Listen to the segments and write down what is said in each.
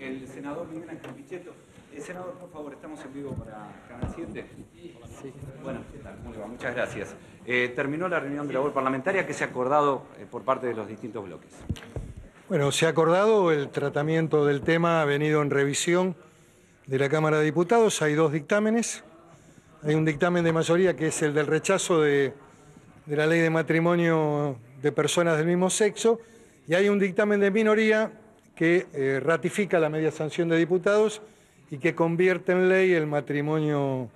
el senador Miguel Ángel Pichetto. Eh, senador, por favor, estamos en vivo para Canal 7. Sí. Bueno, ¿qué Muchas gracias. Eh, terminó la reunión de labor parlamentaria que se ha acordado eh, por parte de los distintos bloques. Bueno, se ha acordado el tratamiento del tema, ha venido en revisión de la Cámara de Diputados, hay dos dictámenes. Hay un dictamen de mayoría que es el del rechazo de la ley de matrimonio de personas del mismo sexo y hay un dictamen de minoría que eh, ratifica la media sanción de diputados y que convierte en ley el matrimonio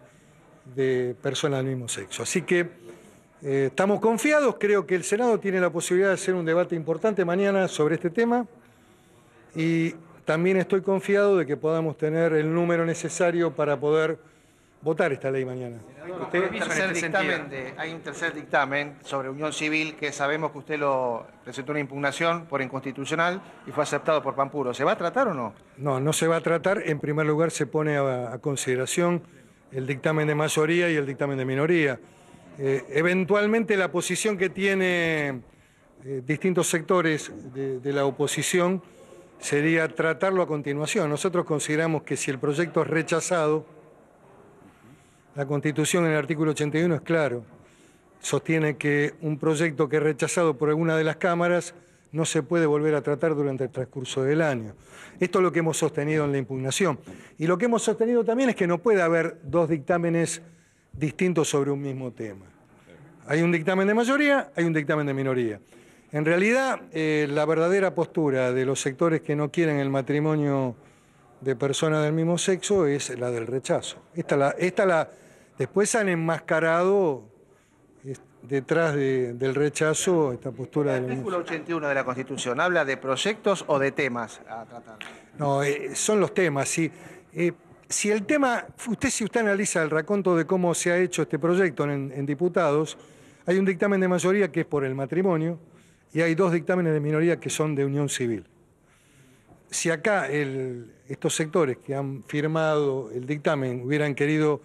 de personas del mismo sexo. Así que eh, estamos confiados, creo que el Senado tiene la posibilidad de hacer un debate importante mañana sobre este tema y también estoy confiado de que podamos tener el número necesario para poder votar esta ley mañana. ¿Hay, un tercer dictamen sobre unión civil que sabemos que usted lo presentó una impugnación por inconstitucional y fue aceptado por Pampuro. ¿Se va a tratar o no? No, no se va a tratar. En primer lugar se pone a, consideración el dictamen de mayoría y el dictamen de minoría. Eh, eventualmente la posición que tiene eh, distintos sectores de la oposición sería tratarlo a continuación. Nosotros consideramos que si el proyecto es rechazado, la Constitución en el artículo 81 es claro. Sostiene que un proyecto que es rechazado por alguna de las cámaras no se puede volver a tratar durante el transcurso del año. Esto es lo que hemos sostenido en la impugnación. Y lo que hemos sostenido también es que no puede haber dos dictámenes distintos sobre un mismo tema. Hay un dictamen de mayoría, hay un dictamen de minoría. En realidad, eh, la verdadera postura de los sectores que no quieren el matrimonio de personas del mismo sexo es la del rechazo. Esta la, esta la, Después han enmascarado eh, detrás del rechazo esta postura del... El artículo 81 de la Constitución habla de proyectos o de temas a tratar. No, eh, son los temas, eh, si el tema, usted si usted analiza el raconto de cómo se ha hecho este proyecto en, diputados, hay un dictamen de mayoría que es por el matrimonio y hay dos dictámenes de minoría que son de unión civil. Si acá estos sectores que han firmado el dictamen hubieran querido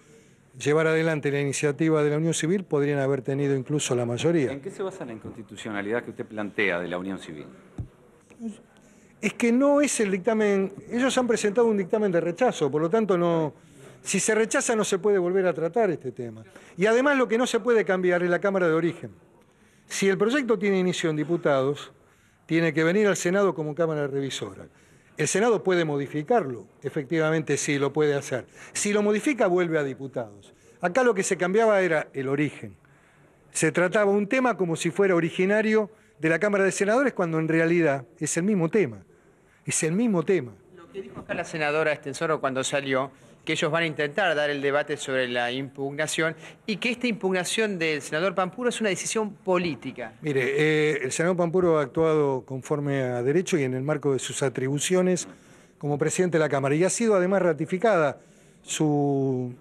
llevar adelante la iniciativa de la Unión Civil podrían haber tenido incluso la mayoría. ¿En qué se basa la inconstitucionalidad que usted plantea de la Unión Civil? Es que no es el dictamen, ellos han presentado un dictamen de rechazo, por lo tanto no... Si se rechaza no se puede volver a tratar este tema. Y además lo que no se puede cambiar es la Cámara de Origen. Si el proyecto tiene inicio en diputados, tiene que venir al Senado como Cámara Revisora. El Senado puede modificarlo, efectivamente sí lo puede hacer. Si lo modifica, vuelve a diputados. Acá lo que se cambiaba era el origen. Se trataba un tema como si fuera originario de la Cámara de Senadores, cuando en realidad es el mismo tema. Es el mismo tema. Lo que dijo acá la senadora Estensoro cuando salió que ellos van a intentar dar el debate sobre la impugnación y que esta impugnación del senador Pampuro es una decisión política. Mire, eh, el senador Pampuro ha actuado conforme a derecho y en el marco de sus atribuciones como presidente de la Cámara y ha sido además ratificada su,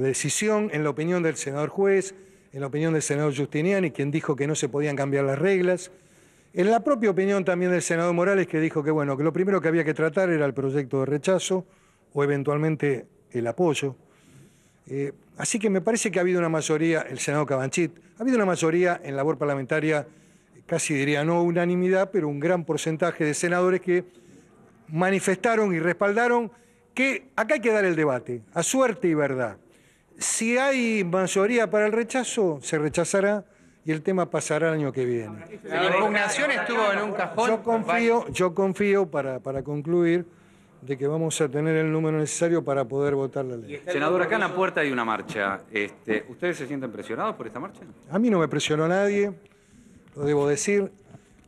decisión en la opinión del senador juez, en la opinión del senador Justiniani, quien dijo que no se podían cambiar las reglas. En la propia opinión también del senador Morales, que dijo que bueno, que lo primero que había que tratar era el proyecto de rechazo, o eventualmente el apoyo. Eh, así que me parece que ha habido una mayoría, el Senado Cabanchit, ha habido una mayoría en labor parlamentaria, casi diría no unanimidad, pero un gran porcentaje de senadores que manifestaron y respaldaron que acá hay que dar el debate, a suerte y verdad. Si hay mayoría para el rechazo, se rechazará y el tema pasará el año que viene. La impugnación estuvo en un cajón. Yo confío, yo confío para concluir de que vamos a tener el número necesario para poder votar la ley. Senador, acá en la puerta hay una marcha. Este, ¿Ustedes se sienten presionados por esta marcha? A mí no me presionó nadie, lo debo decir.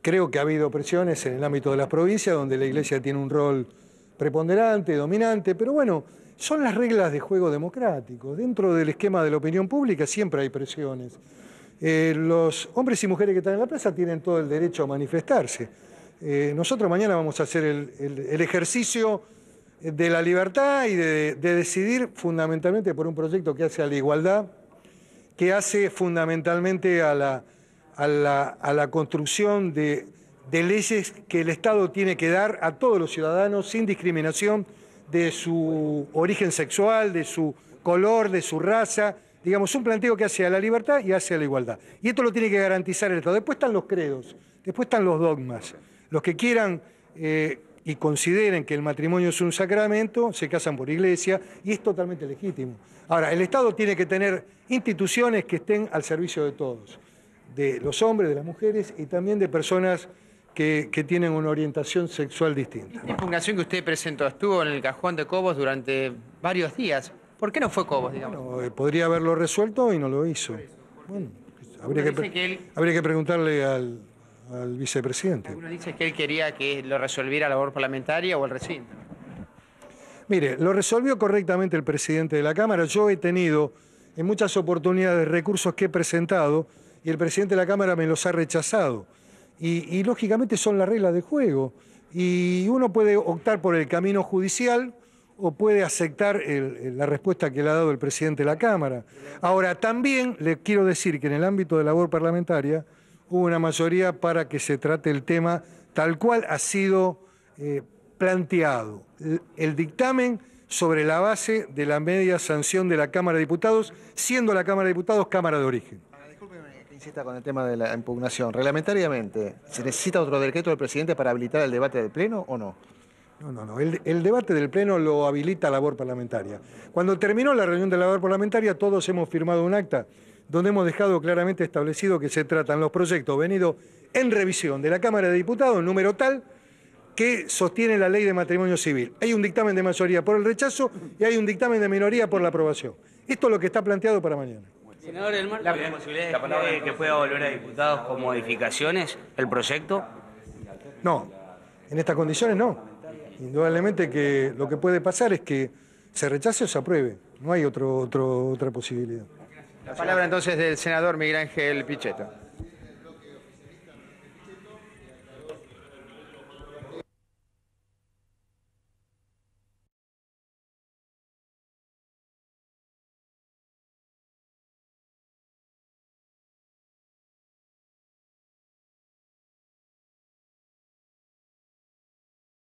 Creo que ha habido presiones en el ámbito de las provincias, donde la iglesia tiene un rol preponderante, dominante, pero bueno, son las reglas de juego democrático. Dentro del esquema de la opinión pública siempre hay presiones. Eh, los hombres y mujeres que están en la plaza tienen todo el derecho a manifestarse eh, nosotros mañana vamos a hacer el, ejercicio de la libertad y de, decidir fundamentalmente por un proyecto que hace a la igualdad, que hace fundamentalmente a la, construcción de, de leyes que el Estado tiene que dar a todos los ciudadanos sin discriminación de su origen sexual, de su color, de su raza, digamos, un planteo que hace a la libertad y hace a la igualdad. Y esto lo tiene que garantizar el Estado. Después están los credos, después están los dogmas. Los que quieran eh, y consideren que el matrimonio es un sacramento, se casan por iglesia y es totalmente legítimo. Ahora, el Estado tiene que tener instituciones que estén al servicio de todos, de los hombres, de las mujeres y también de personas que, tienen una orientación sexual distinta. La impugnación que usted presentó estuvo en el cajón de Cobos durante varios días. ¿Por qué no fue Cobos, digamos? Eh, podría haberlo resuelto y no lo hizo. Bueno, habría que preguntarle al al vicepresidente. ¿Uno dice que él quería que lo resolviera la labor parlamentaria o el recinto. Mire, lo resolvió correctamente el presidente de la Cámara. Yo he tenido en muchas oportunidades recursos que he presentado y el presidente de la Cámara me los ha rechazado. Y, lógicamente son las reglas de juego. Y uno puede optar por el camino judicial o puede aceptar la respuesta que le ha dado el presidente de la Cámara. Ahora, también le quiero decir que en el ámbito de la labor parlamentaria, hubo una mayoría para que se trate el tema tal cual ha sido eh, planteado. El dictamen sobre la base de la media sanción de la Cámara de Diputados, siendo la Cámara de Diputados Cámara de Origen. Disculpe, que insista con el tema de la impugnación. Reglamentariamente, ¿se necesita otro decreto del presidente para habilitar el debate del Pleno o no? No, no, no. El, el debate del Pleno lo habilita la labor parlamentaria. Cuando terminó la reunión de la labor parlamentaria, todos hemos firmado un acta donde hemos dejado claramente establecido que se tratan los proyectos venidos en revisión de la Cámara de Diputados, número tal, que sostiene la ley de matrimonio civil. Hay un dictamen de mayoría por el rechazo y hay un dictamen de minoría por la aprobación. Esto es lo que está planteado para mañana. ¿La posibilidad de que pueda volver a diputados con modificaciones el proyecto? No, en estas condiciones no. Indudablemente que lo que puede pasar es que se rechace o se apruebe. No hay otro, otro, otra posibilidad. La palabra entonces del senador Miguel Ángel Pichetto.